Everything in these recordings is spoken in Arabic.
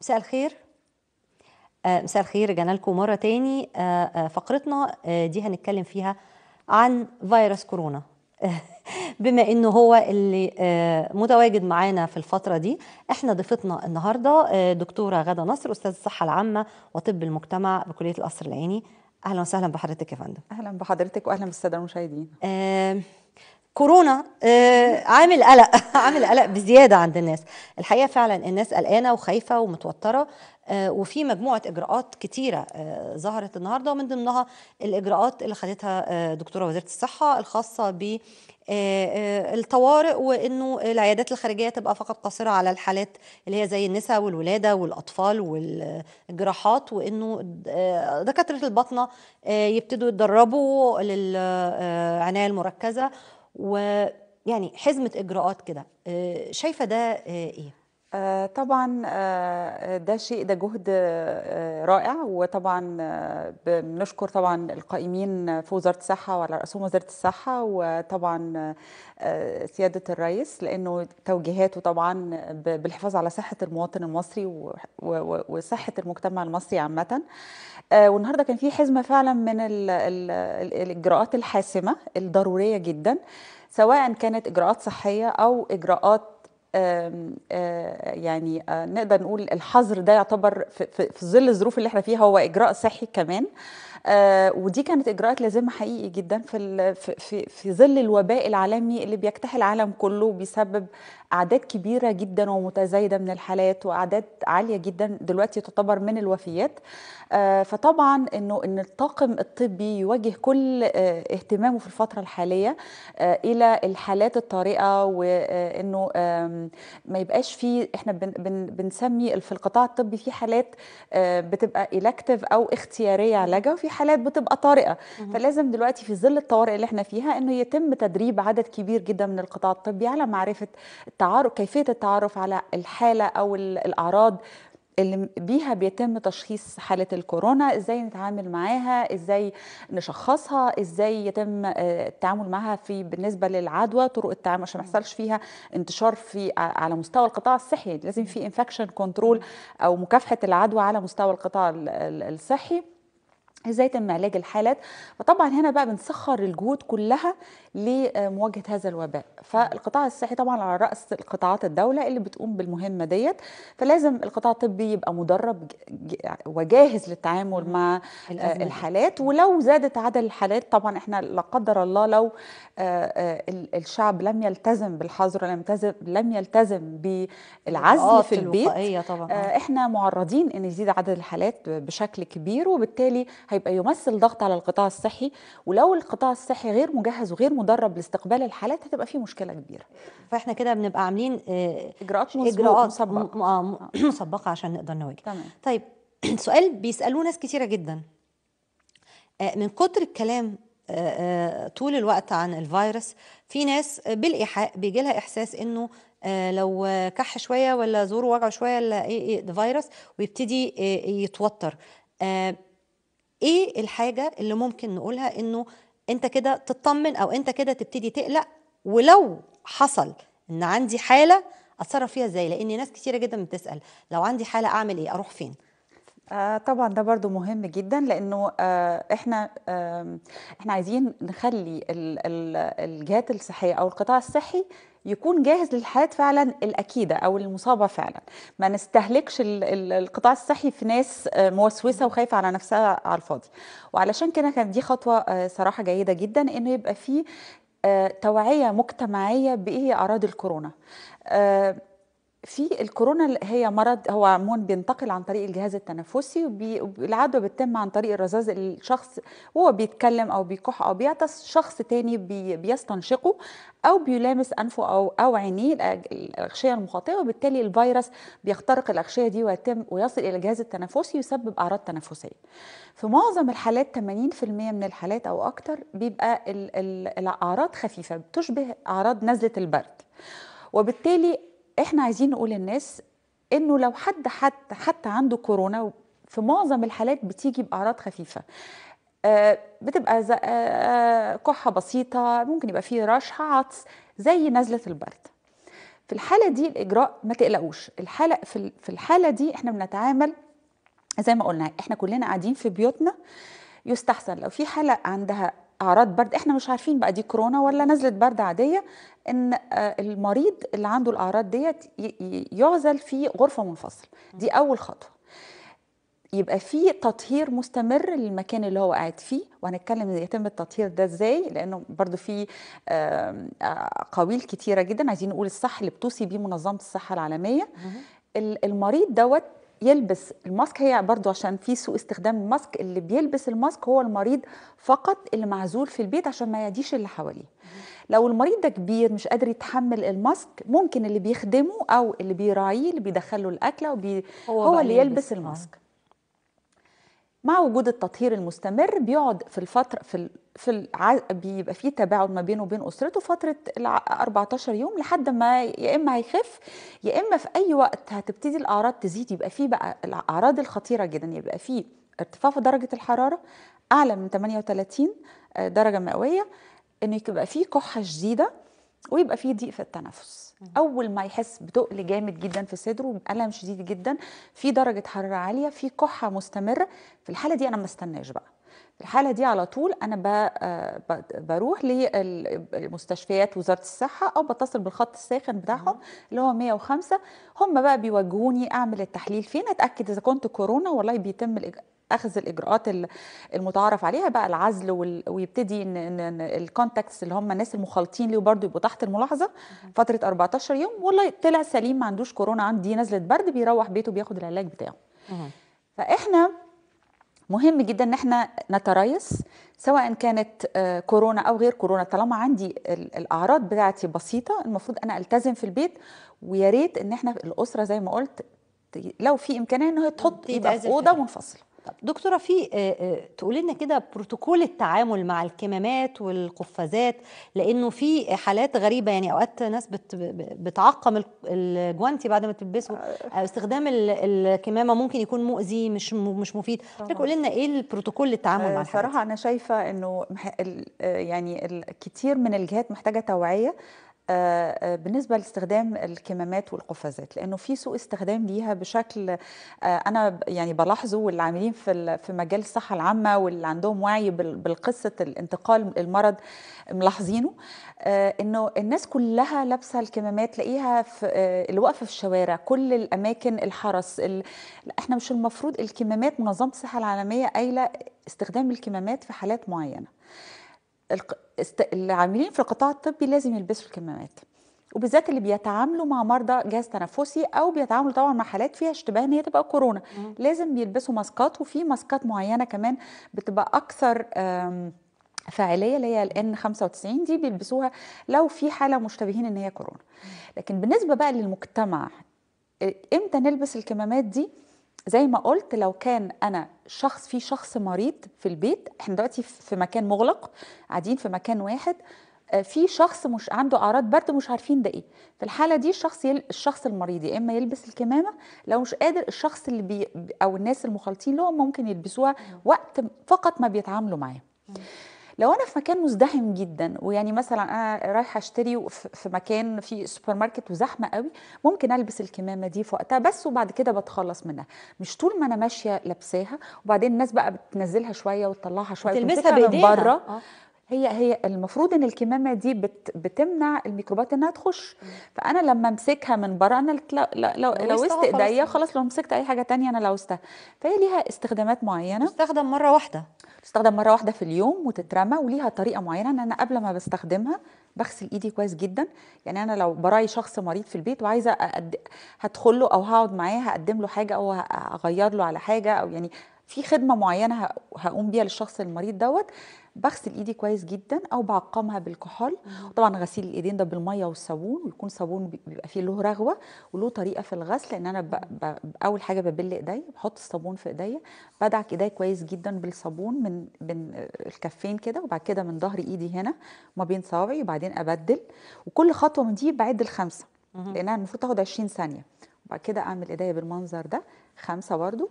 مساء الخير آه، مساء الخير رجعنا لكم مره تاني آه، آه، فقرتنا دي هنتكلم فيها عن فيروس كورونا بما انه هو اللي متواجد معانا في الفتره دي احنا ضيفتنا النهارده دكتوره غاده نصر استاذ الصحه العامه وطب المجتمع بكليه القصر العيني اهلا وسهلا بحضرتك يا فندم اهلا بحضرتك واهلا بالساده المشاهدين أه كورونا آه، عامل قلق عامل قلق بزياده عند الناس الحقيقه فعلا الناس قلقانه وخايفه ومتوتره آه، وفي مجموعه اجراءات كتيره آه، ظهرت النهارده ومن ضمنها الاجراءات اللي خدتها دكتوره وزيره الصحه الخاصه ب الطوارئ وانه العيادات الخارجيه تبقى فقط قاصره على الحالات اللي هي زي النساء والولاده والاطفال والجراحات وانه دكاتره الباطنه يبتدوا يتدربوا للعنايه المركزه ويعني حزمه اجراءات كده آه، شايفه ده آه، ايه آه، طبعا آه، ده شيء ده جهد آه، رائع وطبعا بنشكر طبعا القائمين في وزاره الصحه وعلى راسهم وزاره الصحه وطبعا سياده الرئيس لانه توجيهاته طبعا بالحفاظ على صحه المواطن المصري وصحه المجتمع المصري عامه والنهارده كان في حزمه فعلا من الاجراءات الحاسمه الضروريه جدا سواء كانت اجراءات صحيه او اجراءات يعني نقدر نقول الحظر ده يعتبر في ظل الظروف اللي احنا فيها هو اجراء صحي كمان ودي كانت اجراءات لازمه حقيقي جدا في في في ظل الوباء العالمي اللي بيجتاح العالم كله بيسبب اعداد كبيره جدا ومتزايده من الحالات واعداد عاليه جدا دلوقتي تعتبر من الوفيات آه، فطبعا انه ان الطاقم الطبي يوجه كل آه، اهتمامه في الفتره الحاليه آه، الى الحالات الطارئه وانه ما يبقاش في احنا بنسمي في القطاع الطبي في حالات بتبقى إلكتف او اختياريه علاجه وفي حالات بتبقى طارئه فلازم دلوقتي في ظل الطوارئ اللي احنا فيها انه يتم تدريب عدد كبير جدا من القطاع الطبي على معرفه التعارف كيفيه التعرف على الحاله او الاعراض اللي بيها بيتم تشخيص حالة الكورونا ازاي نتعامل معاها ازاي نشخصها ازاي يتم آه، التعامل معها في بالنسبة للعدوى طرق التعامل عشان ما يحصلش فيها انتشار في على مستوى القطاع الصحي لازم في انفكشن كنترول او مكافحة العدوى على مستوى القطاع الصحي ازاي تم علاج الحالات فطبعا هنا بقى بنسخر الجهود كلها لمواجهه هذا الوباء فالقطاع الصحي طبعا على راس القطاعات الدوله اللي بتقوم بالمهمه ديت فلازم القطاع الطبي يبقى مدرب وجاهز للتعامل مع آه، الحالات ولو زادت عدد الحالات طبعا احنا لا قدر الله لو آه، آه، الشعب لم يلتزم بالحظر لم يلتزم لم يلتزم بالعزل في البيت طبعا. احنا معرضين ان يزيد عدد الحالات بشكل كبير وبالتالي هيبقى يمثل ضغط على القطاع الصحي ولو القطاع الصحي غير مجهز وغير مدرب لاستقبال الحالات هتبقى في مشكله كبيره فاحنا كده بنبقى عاملين آه، اجراءات اجراءات مسبقه آه، مسبقه عشان نقدر نواجه تمام طيب سؤال بيسالوه ناس كتيره جدا آه، من كتر الكلام طول الوقت عن الفيروس في ناس بالايحاء بيجي لها احساس انه لو كح شويه ولا زوره وجعه شويه ولا إيه،, ايه ده فيروس ويبتدي يتوتر ايه الحاجه اللي ممكن نقولها انه انت كده تطمن او انت كده تبتدي تقلق ولو حصل ان عندي حاله اتصرف فيها ازاي لان ناس كتيره جدا بتسال لو عندي حاله اعمل ايه اروح فين آه، طبعا ده برضو مهم جدا لانه آه، احنا احنا عايزين نخلي ال ال الجهات الصحيه او القطاع الصحي يكون جاهز للحالات فعلا الاكيده او المصابه فعلا ما نستهلكش القطاع الصحي في ناس آه، موسوسه وخايفه على نفسها على الفاضي وعلشان كده كانت دي خطوه صراحه جيده جدا انه يبقى في توعيه مجتمعيه بايه اعراض الكورونا في الكورونا هي مرض هو عموما بينتقل عن طريق الجهاز التنفسي والعدوى بتتم عن طريق الرذاذ الشخص وهو بيتكلم او بيكح او بيعطس شخص تاني بي بيستنشقه او بيلامس انفه او او عينيه الاغشيه المخاطيه وبالتالي الفيروس بيخترق الاغشيه دي ويتم ويصل الى الجهاز التنفسي ويسبب اعراض تنفسيه. في معظم الحالات 80% من الحالات او اكتر بيبقى الاعراض خفيفه بتشبه اعراض نزله البرد. وبالتالي احنا عايزين نقول للناس انه لو حد حتى حتى عنده كورونا في معظم الحالات بتيجي باعراض خفيفه آه، بتبقى آه،, آه كحه بسيطه ممكن يبقى فيه رشحه عطس زي نزله البرد في الحاله دي الاجراء ما تقلقوش الحاله في الحاله دي احنا بنتعامل زي ما قلنا احنا كلنا قاعدين في بيوتنا يستحسن لو في حاله عندها اعراض برد احنا مش عارفين بقى دي كورونا ولا نزله برد عاديه ان آه، المريض اللي عنده الاعراض ديت يعزل في غرفه منفصله دي اول خطوه يبقى في تطهير مستمر للمكان اللي هو قاعد فيه وهنتكلم يتم التطهير ده ازاي لانه برضو في قويل كتيره جدا عايزين نقول الصح اللي بتوصي بيه منظمه الصحه العالميه المريض دوت يلبس الماسك هي برضو عشان في سوء استخدام الماسك اللي بيلبس الماسك هو المريض فقط اللي معزول في البيت عشان ما يعديش اللي حواليه لو المريض ده كبير مش قادر يتحمل الماسك ممكن اللي بيخدمه او اللي بيراعيه اللي بيدخله الاكله وبي هو, هو اللي يلبس الماسك مع وجود التطهير المستمر بيقعد في الفتره في ال... في الع... بيبقى في تباعد ما بينه وبين اسرته فتره ال 14 يوم لحد ما يا اما هيخف يا اما في اي وقت هتبتدي الاعراض تزيد يبقى في بقى الاعراض الخطيره جدا يبقى في ارتفاع في درجه الحراره اعلى من 38 آه، درجه مئويه ان يبقى في كحه شديده ويبقى فيه ضيق في التنفس اول ما يحس بتقل جامد جدا في صدره بالم شديد جدا في درجه حراره عاليه في كحه مستمره في الحاله دي انا ما استناش بقى الحاله دي على طول انا آه، بروح للمستشفيات آه، وزاره الصحه او بتصل بالخط الساخن بتاعهم اللي هو 105 هم بقى بيوجهوني اعمل التحليل فين اتاكد اذا كنت كورونا والله بيتم اخذ الاجراءات المتعارف عليها بقى العزل ويبتدي ان الكونتاكتس اللي هم الناس المخالطين ليه برضه يبقوا تحت الملاحظه فتره 14 يوم والله طلع سليم ما عندوش كورونا عندي نزله برد بيروح بيته بياخد العلاج بتاعه فاحنا مهم جدا ان احنا نتريث سواء كانت آه، كورونا او غير كورونا طالما عندي الاعراض بتاعتي بسيطه المفروض انا التزم في البيت ويا ريت ان احنا الاسره زي ما قلت لو في امكانيه ان هي تحط ايدها في اوضه منفصله طب دكتوره في آه، آه، تقول لنا كده بروتوكول التعامل مع الكمامات والقفازات لانه في حالات غريبه يعني اوقات ناس بتعقم الجوانتي بعد ما تلبسه آه. استخدام الكمامه ممكن يكون مؤذي مش مش مفيد حضرتك قول لنا ايه البروتوكول للتعامل مع الحالات صراحه انا شايفه انه يعني كتير من الجهات محتاجه توعيه آه، آه، بالنسبه لاستخدام الكمامات والقفازات لانه في سوء استخدام ليها بشكل آه، انا يعني بلاحظه واللي عاملين في في مجال الصحه العامه واللي عندهم وعي بالقصه الانتقال المرض ملاحظينه انه الناس كلها لابسه الكمامات تلاقيها في الوقفه في الشوارع كل الاماكن الحرس ال... احنا مش المفروض الكمامات منظمه الصحه العالميه قايله استخدام الكمامات في حالات معينه العاملين في القطاع الطبي لازم يلبسوا الكمامات وبالذات اللي بيتعاملوا مع مرضى جهاز تنفسي او بيتعاملوا طبعا مع حالات فيها اشتباه ان هي تبقى كورونا مم. لازم بيلبسوا ماسكات وفي ماسكات معينه كمان بتبقى اكثر فاعليه اللي هي الان 95 دي بيلبسوها لو في حاله مشتبهين ان هي كورونا لكن بالنسبه بقى للمجتمع امتى نلبس الكمامات دي زي ما قلت لو كان انا شخص في شخص مريض في البيت احنا دلوقتي في مكان مغلق قاعدين في مكان واحد آه، في شخص مش عنده اعراض برد مش عارفين ده ايه في الحاله دي الشخص يل... الشخص المريض يا اما يلبس الكمامه لو مش قادر الشخص اللي بي... او الناس المخالطين له ممكن يلبسوها وقت فقط ما بيتعاملوا معاه لو انا في مكان مزدحم جدا ويعني مثلا انا رايحه اشتري في مكان في سوبر ماركت وزحمه قوي ممكن البس الكمامه دي في وقتها بس وبعد كده بتخلص منها مش طول ما انا ماشيه لابساها وبعدين الناس بقى بتنزلها شويه وتطلعها شويه تلبسها من بره آه. هي هي المفروض ان الكمامه دي بت بتمنع الميكروبات انها تخش فانا لما امسكها من بره انا لو لو لوست ايديا خلاص لو مسكت اي حاجه تانية انا لوستها فهي ليها استخدامات معينه تستخدم مره واحده تستخدم مره واحده في اليوم وتترمى وليها طريقه معينه ان انا قبل ما بستخدمها بغسل ايدي كويس جدا يعني انا لو براي شخص مريض في البيت وعايزه أقد... هدخل له او هقعد معاه هقدم له حاجه او هغير له على حاجه او يعني في خدمه معينه هقوم بيها للشخص المريض دوت بغسل ايدي كويس جدا او بعقمها بالكحول طبعا غسيل الايدين ده بالميه والصابون ويكون صابون بيبقى فيه له رغوه وله طريقه في الغسل ان انا ب... ب... اول حاجه ببل ايدي بحط الصابون في ايدي بدعك ايدي كويس جدا بالصابون من من الكفين كده وبعد كده من ظهر ايدي هنا ما بين صوابعي وبعدين ابدل وكل خطوه من دي بعد الخمسه لانها المفروض تاخد 20 ثانيه وبعد كده اعمل ايدي بالمنظر ده خمسه برده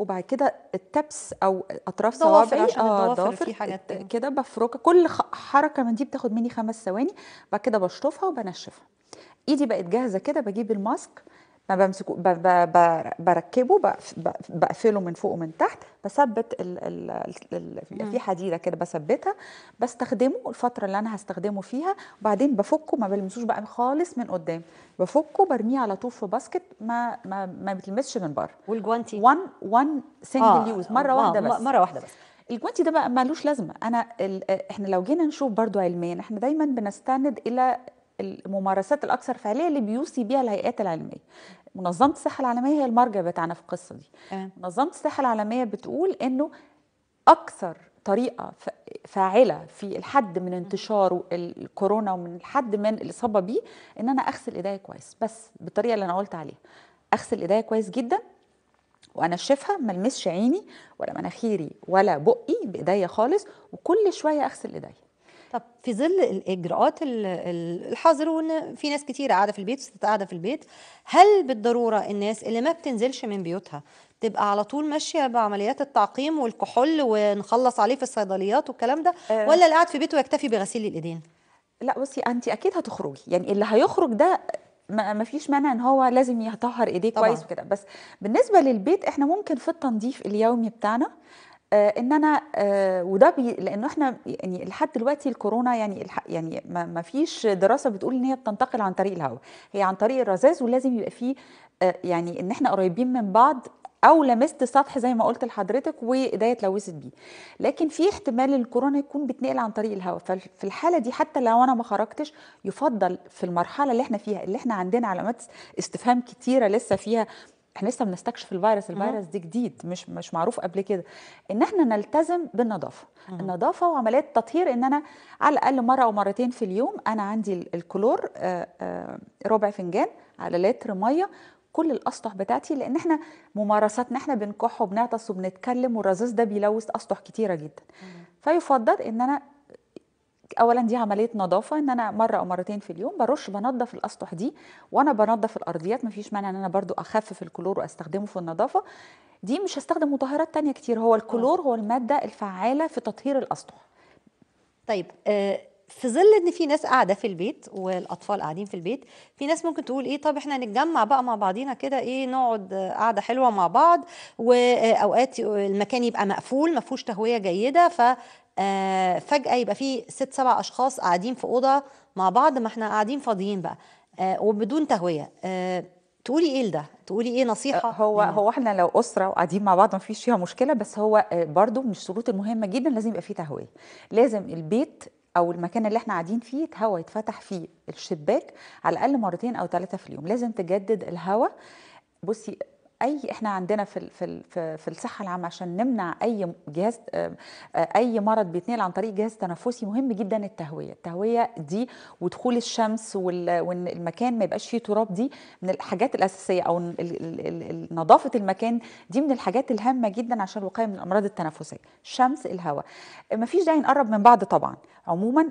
وبعد كده التبس او اطراف صوابعي اه ضوافر آه، كده بفركها كل حركه من دي بتاخد مني خمس ثواني بعد كده بشطفها وبنشفها ايدي بقت جاهزه كده بجيب الماسك ما بمسكه بركبه بقفله من فوق ومن تحت بثبت ال ال ال في حديده كده بثبتها بستخدمه الفتره اللي انا هستخدمه فيها وبعدين بفكه ما بلمسوش بقى خالص من قدام بفكه برميه على طول في باسكت ما ما, ما بتلمسش من بره والجوانتي وان وان سنجل يوز مره آه، واحده بس مره واحده بس الجوانتي ده بقى ملوش لازمه انا ال... احنا لو جينا نشوف برضو علميا احنا دايما بنستند الى الممارسات الاكثر فعاليه اللي بيوصي بيها الهيئات العلميه منظمه الصحه العالميه هي المرجع بتاعنا في القصه دي آه. منظمه الصحه العالميه بتقول انه اكثر طريقه فاعله في الحد من انتشار الكورونا ومن الحد من الاصابه بيه ان انا اغسل ايديا كويس بس بالطريقه اللي انا قلت عليها اغسل ايديا كويس جدا وانشفها ما المسش عيني ولا مناخيري ولا بقي بايديا خالص وكل شويه اغسل ايديا طب في ظل الاجراءات الحظر وان في ناس كتير قاعده في البيت وستات قاعده في البيت هل بالضروره الناس اللي ما بتنزلش من بيوتها تبقى على طول ماشيه بعمليات التعقيم والكحول ونخلص عليه في الصيدليات والكلام ده آه. ولا اللي قاعد في بيته يكتفي بغسيل الايدين لا بصي انت اكيد هتخرجي يعني اللي هيخرج ده ما فيش مانع ان هو لازم يطهر ايديه كويس وكده بس بالنسبه للبيت احنا ممكن في التنظيف اليومي بتاعنا آه، ان انا آه، وده بي لانه احنا يعني لحد دلوقتي الكورونا يعني يعني ما فيش دراسه بتقول ان هي بتنتقل عن طريق الهواء هي عن طريق الرذاذ ولازم يبقى فيه آه، يعني ان احنا قريبين من بعض او لمست سطح زي ما قلت لحضرتك وايديا اتلوثت بيه لكن في احتمال الكورونا يكون بتنقل عن طريق الهواء ففي الحاله دي حتى لو انا ما خرجتش يفضل في المرحله اللي احنا فيها اللي احنا عندنا علامات استفهام كتيره لسه فيها احنا لسه بنستكشف الفيروس الفيروس دي جديد مش مش معروف قبل كده ان احنا نلتزم بالنظافه النظافه وعمليات التطهير ان انا على الاقل مره او مرتين في اليوم انا عندي الكلور آه، آه، ربع فنجان على لتر ميه كل الاسطح بتاعتي لان احنا ممارساتنا احنا بنكح وبنعطس وبنتكلم والرذاذ ده بيلوث اسطح كتيره جدا فيفضل ان انا اولا دي عمليه نظافه ان انا مره او مرتين في اليوم برش بنظف الاسطح دي وانا بنظف الارضيات مفيش معنى ان انا برضو اخفف الكلور واستخدمه في النظافه دي مش هستخدم مطهرات تانية كتير هو الكلور هو الماده الفعاله في تطهير الاسطح طيب آه، في ظل ان في ناس قاعده في البيت والاطفال قاعدين في البيت في ناس ممكن تقول ايه طب احنا نتجمع بقى مع بعضينا كده ايه نقعد قاعده حلوه مع بعض واوقات المكان يبقى مقفول ما فيهوش تهويه جيده ف آه، فجاه يبقى في ست سبع اشخاص قاعدين في اوضه مع بعض ما احنا قاعدين فاضيين بقى آه، وبدون تهويه آه، تقولي ايه لده؟ تقولي ايه نصيحه؟ هو يعني. هو احنا لو اسره وقاعدين مع بعض ما فيش فيها مشكله بس هو برضو من الشروط المهمه جدا لازم يبقى فيه تهويه. لازم البيت او المكان اللي احنا قاعدين فيه الهواء يتفتح فيه الشباك على الاقل مرتين او ثلاثه في اليوم لازم تجدد الهواء بصي اي احنا عندنا في في في الصحه العامه عشان نمنع اي جهاز آه، آه، اي مرض بيتنقل عن طريق جهاز تنفسي مهم جدا التهويه التهويه دي ودخول الشمس وان المكان ما يبقاش فيه تراب دي من الحاجات الاساسيه او نظافه المكان دي من الحاجات الهامه جدا عشان الوقايه من الامراض التنفسيه الشمس الهواء ما فيش داعي نقرب من بعض طبعا عموما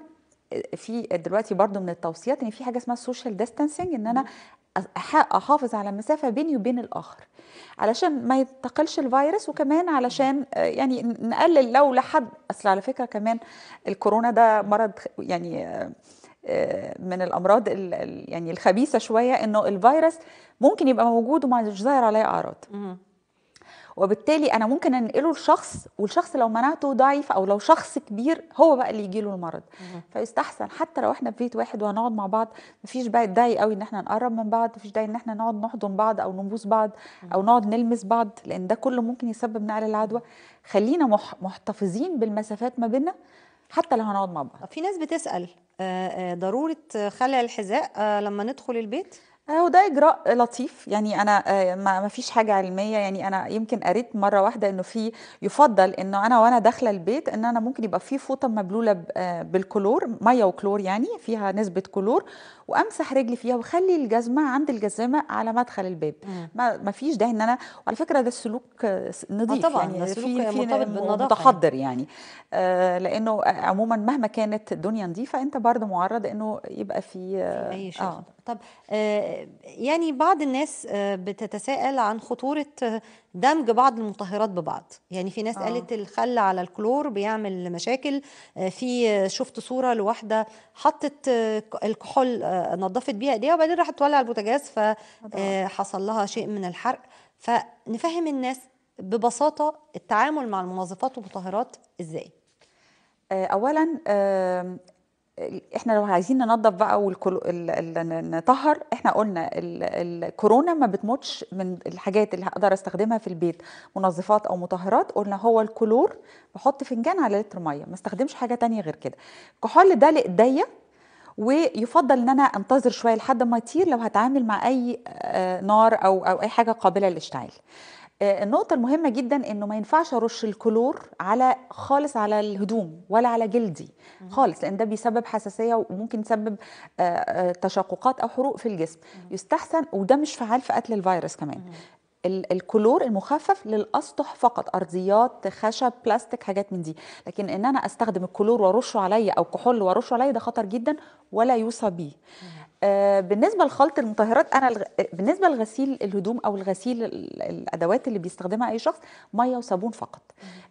آه، في دلوقتي برضو من التوصيات ان في حاجه اسمها السوشيال ديستانسنج ان انا احافظ على مسافه بيني وبين الاخر علشان ما ينتقلش الفيروس وكمان علشان آه، يعني نقلل لو لحد اصل على فكره كمان الكورونا ده مرض يعني آه، آه، من الامراض يعني الخبيثه شويه انه الفيروس ممكن يبقى موجود ومش ظاهر عليه اعراض وبالتالي انا ممكن انقله لشخص والشخص لو مناعته ضعيف او لو شخص كبير هو بقى اللي يجيله المرض فيستحسن حتى لو احنا في بيت واحد وهنقعد مع بعض مفيش بقى داعي قوي ان احنا نقرب من بعض مفيش داعي ان احنا نقعد نحضن بعض او نبوس بعض او نقعد نلمس بعض لان ده كله ممكن يسبب نقل العدوى خلينا محتفظين بالمسافات ما بيننا حتى لو هنقعد مع بعض في ناس بتسال آه، آه، ضروره خلع الحذاء آه، لما ندخل البيت هو آه، ده إجراء لطيف يعني أنا آه، ما فيش حاجة علمية يعني أنا يمكن قريت مرة واحدة إنه في يفضل إنه أنا وأنا داخلة البيت إن أنا ممكن يبقى في فوطة مبلولة آه، بالكلور مية وكلور يعني فيها نسبة كلور وأمسح رجلي فيها وأخلي الجزمة عند الجزامة على مدخل الباب ما ما فيش ده إن أنا وعلى فكرة ده سلوك آه، نظيف طبعاً، يعني ده سلوك في متحضر يعني, يعني. لأنه عموما مهما كانت الدنيا نظيفة أنت برضه معرض إنه يبقى في في أي شيء آه. طب آه، يعني بعض الناس آه، بتتساءل عن خطورة آه، دمج بعض المطهرات ببعض يعني في ناس آه. قالت الخل على الكلور بيعمل مشاكل في شفت صورة لواحدة حطت الكحول نظفت بيها ايديها وبعدين راحت تولع البوتاجاز فحصل لها شيء من الحرق فنفهم الناس ببساطة التعامل مع المنظفات والمطهرات ازاي اولا احنا لو عايزين ننظف بقى ونطهر ال... نطهر احنا قلنا ال... الكورونا ما بتموتش من الحاجات اللي هقدر استخدمها في البيت منظفات او مطهرات قلنا هو الكلور بحط فنجان على لتر ميه ما استخدمش حاجه تانية غير كده كحول ده لايديا ويفضل ان انا انتظر شويه لحد ما يطير لو هتعامل مع اي نار او او اي حاجه قابله للاشتعال آه، النقطة المهمة جدا انه ما ينفعش ارش الكلور على خالص على الهدوم ولا على جلدي خالص لان ده بيسبب حساسية وممكن يسبب آه، آه، تشققات او حروق في الجسم يستحسن وده مش فعال في قتل الفيروس كمان الكلور المخفف للاسطح فقط ارضيات خشب بلاستيك حاجات من دي لكن ان انا استخدم الكلور وارشه عليا او كحول وارشه عليا ده خطر جدا ولا يوصى بيه آه، بالنسبه لخلط المطهرات انا الغ... بالنسبه لغسيل الهدوم او الغسيل الادوات اللي بيستخدمها اي شخص ميه وصابون فقط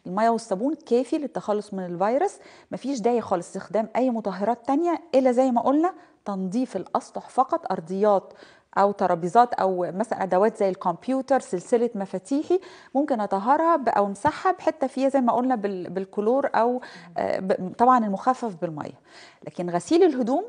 الميه والصابون كافي للتخلص من الفيروس مفيش داعي خالص استخدام اي مطهرات تانية الا زي ما قلنا تنظيف الاسطح فقط ارضيات او ترابيزات او مثلا ادوات زي الكمبيوتر سلسله مفاتيحي ممكن اطهرها او امسحها بحته فيها زي ما قلنا بالكلور او آه، طبعا المخفف بالميه لكن غسيل الهدوم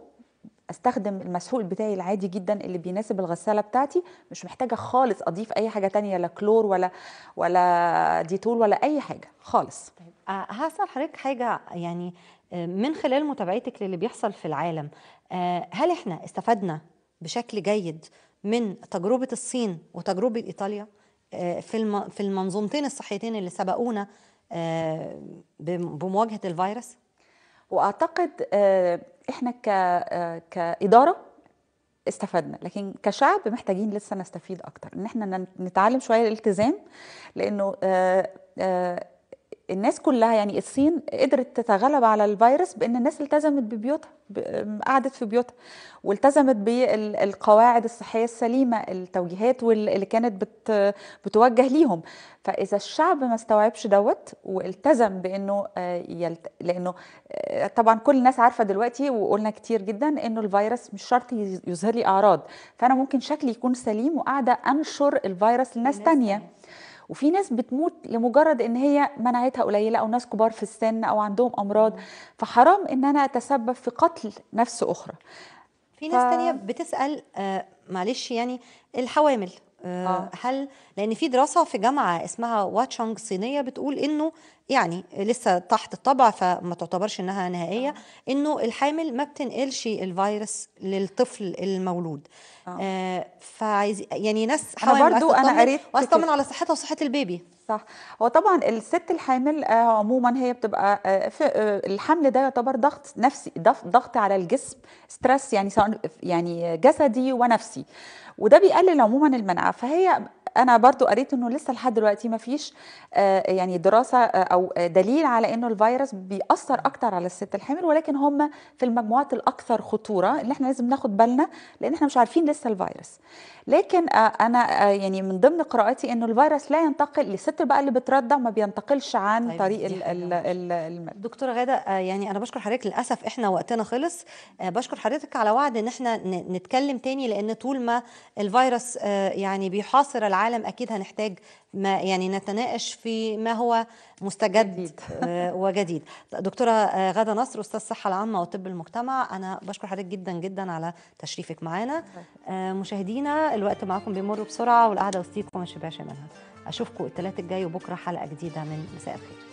استخدم المسحوق بتاعي العادي جدا اللي بيناسب الغساله بتاعتي مش محتاجه خالص اضيف اي حاجه تانية لا كلور ولا ولا ديتول ولا اي حاجه خالص طيب آه، هسال حضرتك حاجه يعني آه، من خلال متابعتك للي بيحصل في العالم آه، هل احنا استفدنا بشكل جيد من تجربه الصين وتجربه ايطاليا في في المنظومتين الصحيتين اللي سبقونا بمواجهه الفيروس واعتقد آه، احنا آه، كاداره استفدنا لكن كشعب محتاجين لسه نستفيد اكتر ان احنا نتعلم شويه الالتزام لانه آه، الناس كلها يعني الصين قدرت تتغلب على الفيروس بان الناس التزمت ببيوتها قعدت في بيوتها والتزمت بالقواعد الصحيه السليمه التوجيهات اللي كانت بت بتوجه ليهم فاذا الشعب ما استوعبش دوت والتزم بانه آه، يلت... لانه آه، طبعا كل الناس عارفه دلوقتي وقلنا كتير جدا انه الفيروس مش شرط يظهر لي اعراض فانا ممكن شكلي يكون سليم وقاعده انشر الفيروس لناس تانية. تانية. وفي ناس بتموت لمجرد ان هي مناعتها قليله او ناس كبار في السن او عندهم امراض فحرام ان انا اتسبب في قتل نفس اخرى في ناس ف... تانية بتسأل آه، معلش يعني الحوامل آه،, آه هل لأن في دراسة في جامعة اسمها واتشونغ صينية بتقول إنه يعني لسه تحت الطبع فما تعتبرش انها نهائيه آه. انه الحامل ما بتنقلش الفيروس للطفل المولود آه. آه فعايز يعني ناس انا برضو انا عرفت واستمن على صحتها وصحه البيبي صح هو طبعا الست الحامل آه، عموما هي بتبقى آه، الحمل ده يعتبر ضغط نفسي ضغط على الجسم ستريس يعني يعني جسدي ونفسي وده بيقلل عموما المناعه فهي انا برضو قريت انه لسه لحد دلوقتي ما فيش آه، يعني دراسه آه، او دليل على انه الفيروس بيأثر اكتر على الست الحامل ولكن هم في المجموعات الاكثر خطوره اللي احنا لازم ناخد بالنا لان احنا مش عارفين لسه الفيروس لكن آه، انا يعني من ضمن قراءاتي انه الفيروس لا ينتقل للست بقى اللي بترضع ما بينتقلش عن طيب طريق ال ال الـ الـ دكتوره غاده يعني انا بشكر حضرتك للاسف احنا وقتنا خلص بشكر حضرتك على وعد ان احنا نتكلم تاني لان طول ما الفيروس يعني بيحاصر العالم العالم اكيد هنحتاج ما يعني نتناقش في ما هو مستجد آه، وجديد دكتوره آه، غاده نصر استاذ الصحه العامه وطب المجتمع انا بشكر حضرتك جدا جدا على تشريفك معانا آه، مشاهدينا الوقت معاكم بيمر بسرعه والقعده وسطيكم مش شبعش منها اشوفكم الثلاث الجاي وبكره حلقه جديده من مساء الخير